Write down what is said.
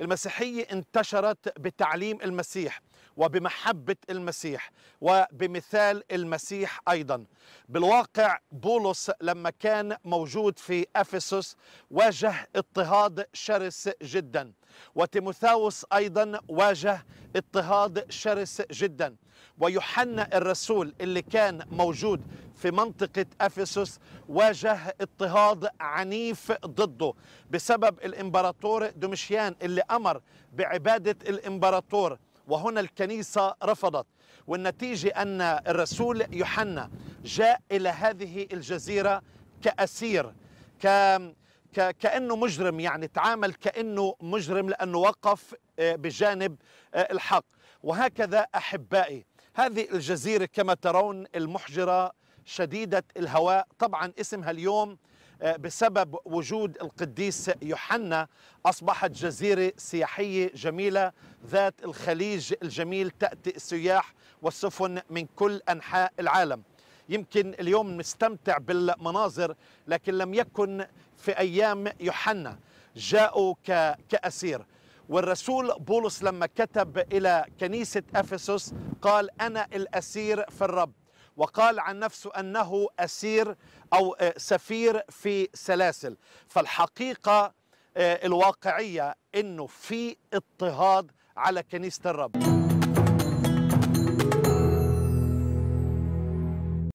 المسيحية انتشرت بتعليم المسيح وبمحبة المسيح وبمثال المسيح أيضا بالواقع بولس لما كان موجود في أفسس واجه اضطهاد شرس جدا وتيموثاوس أيضا واجه اضطهاد شرس جدا ويوحنا الرسول اللي كان موجود في منطقة أفسس واجه اضطهاد عنيف ضده بسبب الإمبراطور دومشيان اللي أمر بعبادة الإمبراطور وهنا الكنيسة رفضت والنتيجة أن الرسول يوحنا جاء إلى هذه الجزيرة كأسير ك... ك... كأنه مجرم يعني تعامل كأنه مجرم لأنه وقف آه، بجانب آه، الحق وهكذا أحبائي هذه الجزيرة كما ترون المحجرة شديدة الهواء طبعا اسمها اليوم آه، بسبب وجود القديس يوحنا أصبحت جزيرة سياحية جميلة ذات الخليج الجميل تأتي السياح والسفن من كل أنحاء العالم يمكن اليوم نستمتع بالمناظر لكن لم يكن في أيام يوحنا جاءوا كأسير والرسول بولس لما كتب إلى كنيسة أفسس قال أنا الأسير في الرب وقال عن نفسه أنه أسير أو آه، سفير في سلاسل فالحقيقة آه، الواقعية أنه في اضطهاد على كنيسة الرب